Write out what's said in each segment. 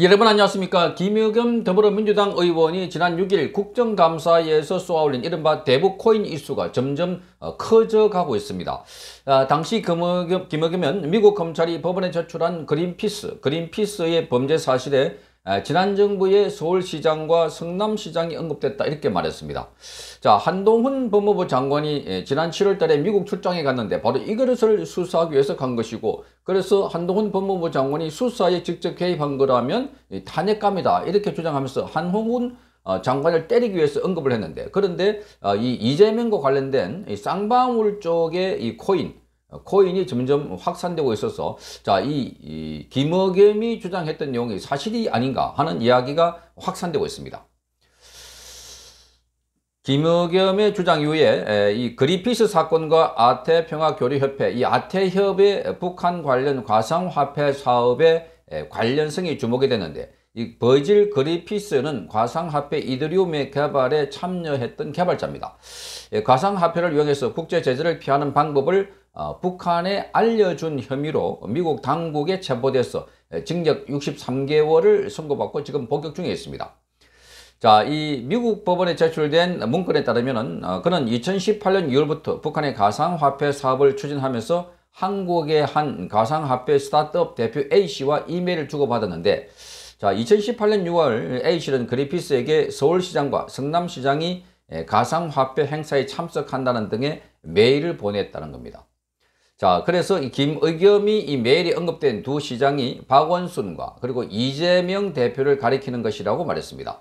여러분 안녕하십니까 김유겸 더불어민주당 의원이 지난 6일 국정감사에서 쏘아올린 이른바 대북코인 이슈가 점점 어, 커져가고 있습니다. 아, 당시 김우겸, 김겸은 미국 검찰이 법원에 제출한 그린피스, 그린피스의 범죄 사실에 아, 지난 정부의 서울시장과 성남시장이 언급됐다 이렇게 말했습니다. 자 한동훈 법무부 장관이 예, 지난 7월 달에 미국 출장에 갔는데 바로 이 그릇을 수사하기 위해서 간 것이고 그래서 한동훈 법무부 장관이 수사에 직접 개입한 거라면 탄핵감이다 이렇게 주장하면서 한홍훈 어, 장관을 때리기 위해서 언급을 했는데 그런데 어, 이 이재명과 관련된 쌍방울 쪽의 이 코인 어, 코인이 점점 확산되고 있어서 자이 이 김어겸이 주장했던 내용이 사실이 아닌가 하는 이야기가 확산되고 있습니다. 김어겸의 주장 이후에 이 그리피스 사건과 아태평화교류협회, 이 아태협의 북한 관련 과상화폐 사업의 관련성이 주목이 되는데이 버질 그리피스는 과상화폐 이드리움의 개발에 참여했던 개발자입니다. 예, 과상화폐를 이용해서 국제 제재를 피하는 방법을 어, 북한에 알려준 혐의로 미국 당국에 체포돼서 징역 63개월을 선고받고 지금 복역 중에 있습니다. 자, 이 미국 법원에 제출된 문건에 따르면 어, 그는 2018년 6월부터 북한의 가상화폐 사업을 추진하면서 한국의 한 가상화폐 스타트업 대표 A씨와 이메일을 주고받았는데 자 2018년 6월 A씨는 그리피스에게 서울시장과 성남시장이 예, 가상화폐 행사에 참석한다는 등의 메일을 보냈다는 겁니다. 자, 그래서 이 김의겸이 이 메일이 언급된 두 시장이 박원순과 그리고 이재명 대표를 가리키는 것이라고 말했습니다.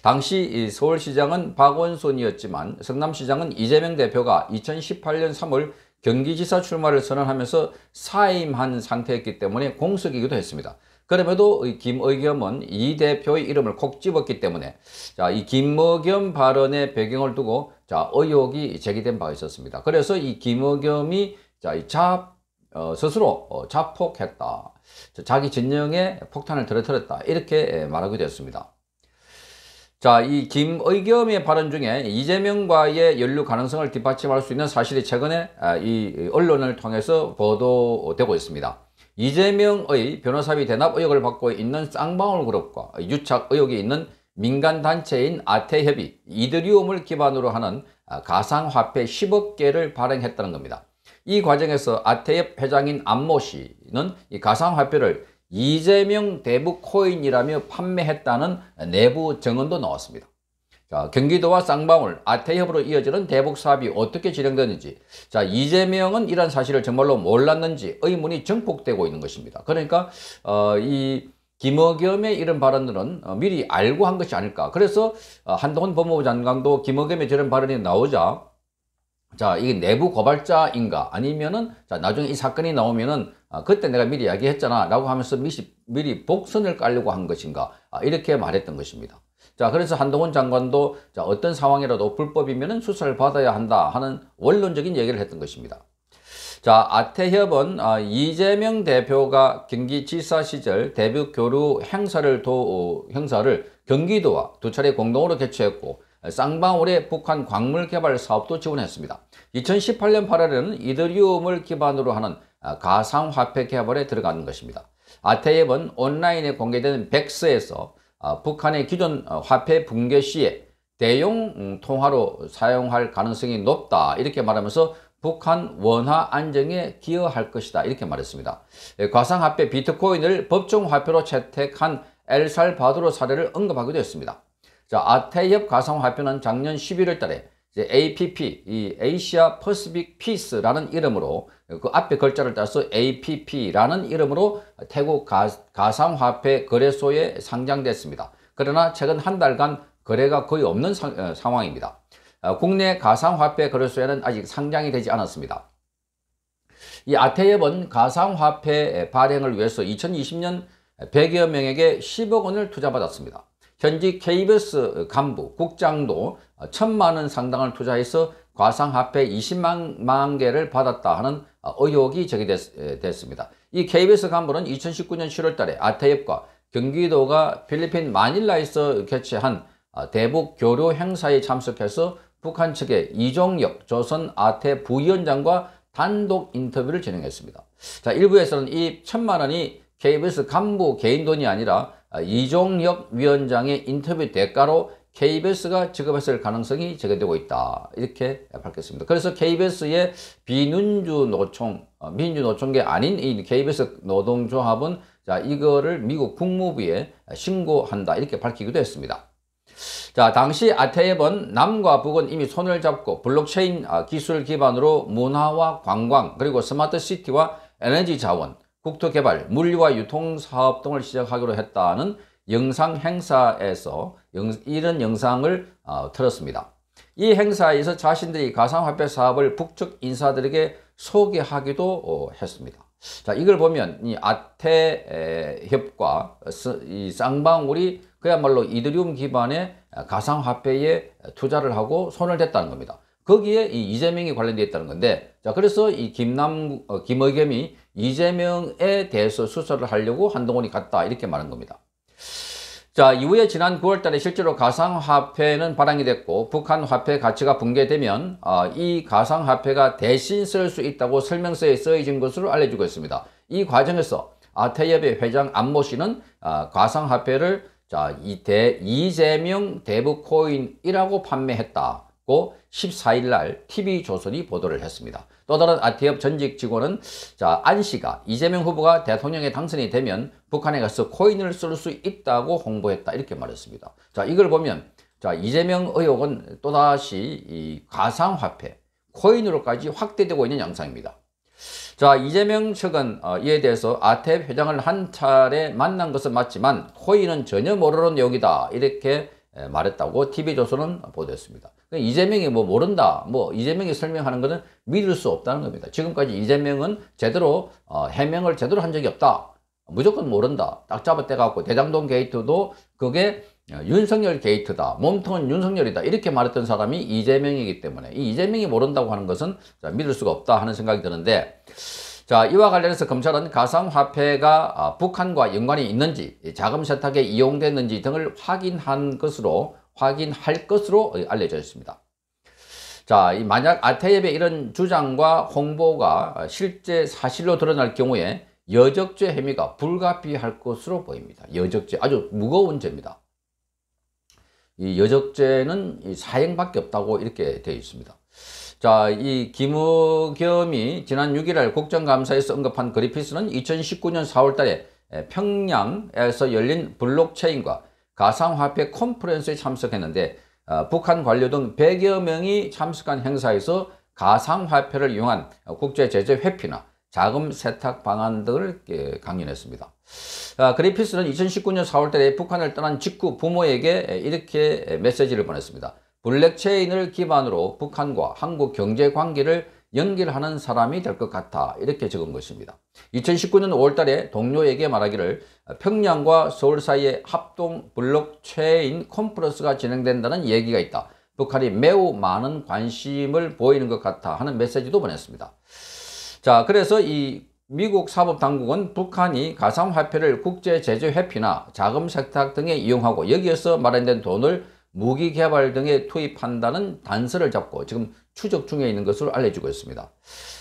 당시 서울시장은 박원순이었지만 성남시장은 이재명 대표가 2018년 3월 경기지사 출마를 선언하면서 사임한 상태였기 때문에 공석이기도 했습니다. 그럼에도 김의겸은 이 대표의 이름을 콕 집었기 때문에 자, 이 김의겸 발언의 배경을 두고 자, 의혹이 제기된 바 있었습니다. 그래서 이 김의겸이 자, 이 자, 어, 스스로 어, 자폭했다. 자기 진영에 폭탄을 들어뜨렸다 이렇게 예, 말하게 되었습니다. 자, 이 김의겸의 발언 중에 이재명과의 연루 가능성을 뒷받침할 수 있는 사실이 최근에 아, 이 언론을 통해서 보도되고 있습니다. 이재명의 변호사비 대납 의혹을 받고 있는 쌍방울 그룹과 유착 의혹이 있는 민간단체인 아태협이 이드리움을 기반으로 하는 아, 가상화폐 10억 개를 발행했다는 겁니다. 이 과정에서 아태엽 회장인 안모 씨는 가상화폐를 이재명 대북 코인이라며 판매했다는 내부 증언도 나왔습니다. 자, 경기도와 쌍방울, 아태협으로 이어지는 대북 사업이 어떻게 진행되는지, 자, 이재명은 이런 사실을 정말로 몰랐는지 의문이 증폭되고 있는 것입니다. 그러니까, 어, 이 김어겸의 이런 발언들은 어, 미리 알고 한 것이 아닐까. 그래서 어, 한동훈 법무부 장관도 김어겸의 저런 발언이 나오자 자, 이게 내부 고발자인가 아니면은 자, 나중에 이 사건이 나오면은 아, 그때 내가 미리 이야기했잖아 라고 하면서 미시, 미리 복선을 깔려고 한 것인가 아, 이렇게 말했던 것입니다. 자, 그래서 한동훈 장관도 자, 어떤 상황이라도 불법이면은 수사를 받아야 한다 하는 원론적인 얘기를 했던 것입니다. 자, 아태협은 아, 이재명 대표가 경기지사 시절 대북 교류 행사를 도, 어, 행사를 경기도와 두 차례 공동으로 개최했고 쌍방울의 북한 광물 개발 사업도 지원했습니다. 2018년 8월에는 이더리움을 기반으로 하는 아, 가상화폐 개발에 들어간 것입니다. 아태앱은 온라인에 공개된 백스에서 아, 북한의 기존 어, 화폐 붕괴 시에 대용 음, 통화로 사용할 가능성이 높다 이렇게 말하면서 북한 원화 안정에 기여할 것이다 이렇게 말했습니다. 예, 가상화폐 비트코인을 법정화폐로 채택한 엘살바도르 사례를 언급하기도 했습니다. 자, 아태협 가상화폐는 작년 11월 달에 이제 APP, 이 아시아 퍼스픽 피스라는 이름으로 그 앞에 글자를 따서 APP라는 이름으로 태국 가, 가상화폐 거래소에 상장됐습니다. 그러나 최근 한 달간 거래가 거의 없는 상, 어, 상황입니다. 어, 국내 가상화폐 거래소에는 아직 상장이 되지 않았습니다. 이 아태협은 가상화폐 발행을 위해서 2020년 100여 명에게 10억 원을 투자받았습니다. 현지 KBS 간부, 국장도 천만 원 상당을 투자해서 과상화폐 20만 만 개를 받았다 하는 의혹이 제기됐습니다. 이 KBS 간부는 2019년 7월 달에 아태협과 경기도가 필리핀 마닐라에서 개최한 대북 교류 행사에 참석해서 북한 측의 이종혁 조선 아태 부위원장과 단독 인터뷰를 진행했습니다. 자, 일부에서는 이 천만 원이 KBS 간부 개인 돈이 아니라 아, 이종혁 위원장의 인터뷰 대가로 KBS가 지급했을 가능성이 제기되고 있다. 이렇게 밝혔습니다. 그래서 KBS의 비눈주 노총, 어, 민주 노총계 아닌 이 KBS 노동조합은 자, 이거를 미국 국무부에 신고한다. 이렇게 밝히기도 했습니다. 자, 당시 아태앱은 남과 북은 이미 손을 잡고 블록체인 아, 기술 기반으로 문화와 관광, 그리고 스마트 시티와 에너지 자원, 국토개발, 물류와 유통사업 등을 시작하기로 했다는 영상 행사에서 영, 이런 영상을 어, 틀었습니다. 이 행사에서 자신들이 가상화폐 사업을 북측 인사들에게 소개하기도 어, 했습니다. 자 이걸 보면 이 아태협과 어, 이 쌍방울이 그야말로 이더리움 기반의 가상화폐에 투자를 하고 손을 댔다는 겁니다. 거기에 이 이재명이 관련되어 있다는 건데 자 그래서 이 김남 어, 김의겸이 이재명에 대해서 수사를 하려고 한동훈이 갔다 이렇게 말한 겁니다. 자 이후에 지난 9월 달에 실제로 가상화폐는 발행이 됐고 북한 화폐 가치가 붕괴되면 어, 이 가상화폐가 대신 쓸 수 있다고 설명서에 써진 것으로 알려지고 있습니다. 이 과정에서 아태협의 회장 안모 씨는 어, 가상화폐를 자, 이 대, 이재명 대북코인이라고 판매했다고 14일 날 TV조선이 보도를 했습니다. 또 다른 아티협 전직 직원은 자, 안 씨가 이재명 후보가 대통령에 당선이 되면 북한에 가서 코인을 쓸 수 있다고 홍보했다 이렇게 말했습니다. 자, 이걸 보면 자, 이재명 의혹은 또다시 이 가상화폐 코인으로까지 확대되고 있는 양상입니다. 자 이재명 측은 어, 이에 대해서 아태 회장을 한 차례 만난 것은 맞지만 코인은 전혀 모르는 내용이다 이렇게 말했다고 TV조선은 보도했습니다. 그러니까 이재명이 뭐 모른다, 뭐 이재명이 설명하는 것은 믿을 수 없다는 겁니다. 지금까지 이재명은 제대로 어, 해명을 제대로 한 적이 없다. 무조건 모른다. 딱 잡아떼갖고 대장동 게이트도 그게 어, 윤석열 게이트다. 몸통은 윤석열이다. 이렇게 말했던 사람이 이재명이기 때문에 이 이재명이 모른다고 하는 것은 믿을 수가 없다 하는 생각이 드는데 자 이와 관련해서 검찰은 가상화폐가 아, 북한과 연관이 있는지 자금 세탁에 이용됐는지 등을 확인한 것으로 확인할 것으로 어, 알려져 있습니다. 자, 만약 아태엽의 이런 주장과 홍보가 어, 실제 사실로 드러날 경우에 여적죄 혐의가 불가피할 것으로 보입니다. 여적죄 아주 무거운 죄입니다. 이 여적죄는 사형밖에 없다고 이렇게 되어 있습니다. 자, 이 김우겸이 지난 6일날 국정감사에서 언급한 그리피스는 2019년 4월달에 평양에서 열린 블록체인과 가상화폐 컨퍼런스에 참석했는데 어, 북한 관료 등 100여 명이 참석한 행사에서 가상화폐를 이용한 국제제재 회피나 자금 세탁 방안 등을 예, 강연했습니다. 아, 그리피스는 2019년 4월달에 북한을 떠난 직후 부모에게 이렇게 메시지를 보냈습니다. 블랙체인을 기반으로 북한과 한국 경제 관계를 연결하는 사람이 될 것 같아 이렇게 적은 것입니다. 2019년 5월달에 동료에게 말하기를 평양과 서울 사이에 합동 블록체인 컨퍼런스가 진행된다는 얘기가 있다. 북한이 매우 많은 관심을 보이는 것 같아 하는 메시지도 보냈습니다. 자, 그래서 이 미국 사법당국은 북한이 가상화폐를 국제제재회피나 자금세탁 등에 이용하고 여기에서 마련된 돈을 무기 개발 등에 투입한다는 단서를 잡고 지금 추적 중에 있는 것으로 알려지고 있습니다.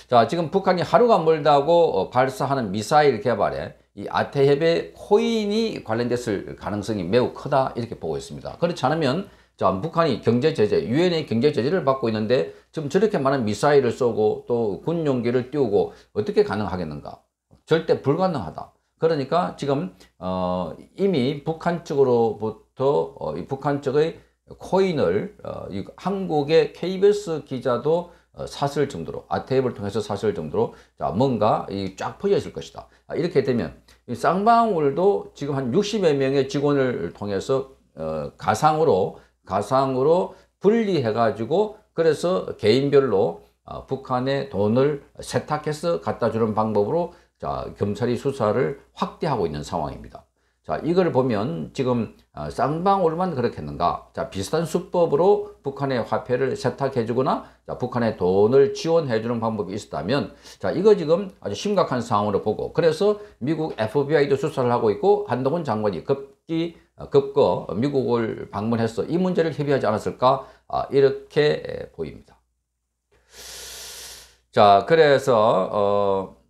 자, 지금 북한이 하루가 멀다고 어, 발사하는 미사일 개발에 이 아태협의 코인이 관련됐을 가능성이 매우 크다 이렇게 보고 있습니다. 그렇지 않으면 자, 북한이 경제 제재, 유엔의 경제 제재를 받고 있는데 지금 저렇게 많은 미사일을 쏘고 또 군용기를 띄우고 어떻게 가능하겠는가? 절대 불가능하다. 그러니까 지금 어, 이미 북한 측으로 쪽부터 어, 이 북한 쪽의 코인을 어, 이 한국의 KBS 기자도 어, 사슬 정도로 아테이블 통해서 샀을 정도로 자, 뭔가 이쫙 퍼져 있을 것이다. 아, 이렇게 되면 이 쌍방울도 지금 한 60여 명의 직원을 통해서 어, 가상으로 가상으로 분리해 가지고 그래서 개인별로 어, 북한의 돈을 세탁해서 갖다 주는 방법으로 자, 경찰이 수사를 확대하고 있는 상황입니다. 자, 이걸 보면 지금 아, 쌍방울만 그렇겠는가? 자, 비슷한 수법으로 북한의 화폐를 세탁해주거나 자, 북한의 돈을 지원해주는 방법이 있었다면 자, 이거 지금 아주 심각한 상황으로 보고 그래서 미국 FBI도 수사를 하고 있고 한동훈 장관이 급기 어, 급거 미국을 방문해서 이 문제를 협의하지 않았을까? 아, 이렇게 보입니다. 자, 그래서 어.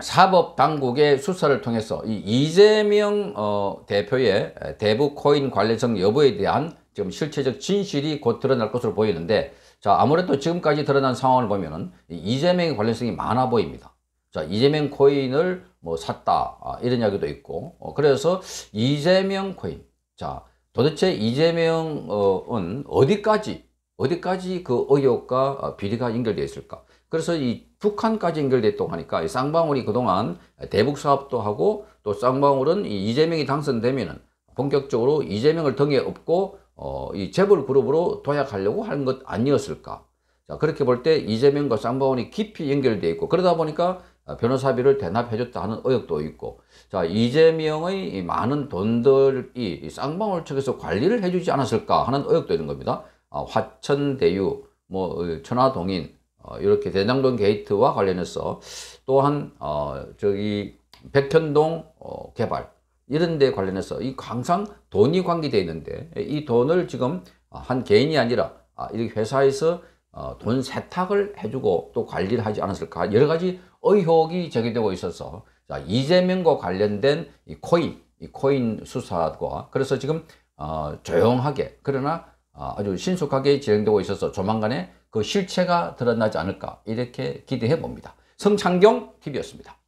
사법당국의 수사를 통해서 이 이재명 어, 대표의 대북 코인 관련성 여부에 대한 지금 실체적 진실이 곧 드러날 것으로 보이는데 자 아무래도 지금까지 드러난 상황을 보면 이재명의 관련성이 많아 보입니다. 자 이재명 코인을 뭐 샀다 아, 이런 이야기도 있고 어, 그래서 이재명 코인 자 도대체 이재명은 어디까지 어디까지 그 의혹과 어, 비리가 연결되어 있을까? 그래서 이 북한까지 연결됐다고 하니까 이 쌍방울이 그동안 대북 사업도 하고 또 쌍방울은 이 이재명이 당선되면은 본격적으로 이재명을 등에 업고 어, 이 재벌 그룹으로 도약하려고 하는 것 아니었을까? 자, 그렇게 볼 때 이재명과 쌍방울이 깊이 연결돼 있고 그러다 보니까 어, 변호사비를 대납해줬다는 의혹도 있고 자 이재명의 이 많은 돈들이 쌍방울 측에서 관리를 해주지 않았을까 하는 의혹도 있는 겁니다. 아, 화천대유, 뭐 어, 천화동인, 어, 이렇게 대장동 게이트와 관련해서 또한 어, 저기 백현동 어, 개발 이런 데 관련해서 이 항상 돈이 관계되어 있는데 이 돈을 지금 한 개인이 아니라 아, 이렇게 회사에서 어, 돈 세탁을 해주고 또 관리를 하지 않았을까 여러 가지 의혹이 제기되고 있어서 자, 이재명과 관련된 이 코인 이 코인 수사과 그래서 지금 어, 조용하게 그러나 어, 아주 신속하게 진행되고 있어서 조만간에 그 실체가 드러나지 않을까 이렇게 기대해 봅니다. 성창경 TV였습니다.